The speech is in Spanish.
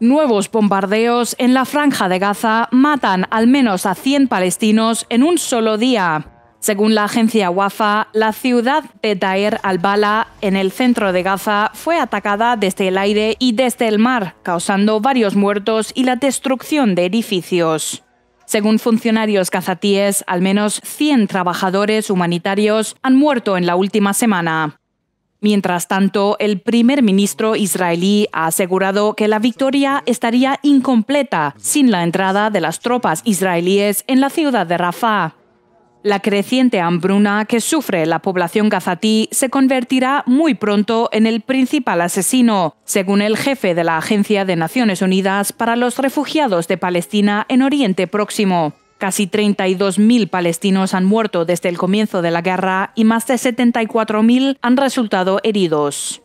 Nuevos bombardeos en la franja de Gaza matan al menos a 100 palestinos en un solo día. Según la agencia Wafa, la ciudad de Taer al-Bala, en el centro de Gaza, fue atacada desde el aire y desde el mar, causando varios muertos y la destrucción de edificios. Según funcionarios gazatíes, al menos 100 trabajadores humanitarios han muerto en la última semana. Mientras tanto, el primer ministro israelí ha asegurado que la victoria estaría incompleta sin la entrada de las tropas israelíes en la ciudad de Rafah. La creciente hambruna que sufre la población gazatí se convertirá muy pronto en el principal asesino, según el jefe de la Agencia de Naciones Unidas para los Refugiados de Palestina en Oriente Próximo. Casi 32.000 palestinos han muerto desde el comienzo de la guerra y más de 74.000 han resultado heridos.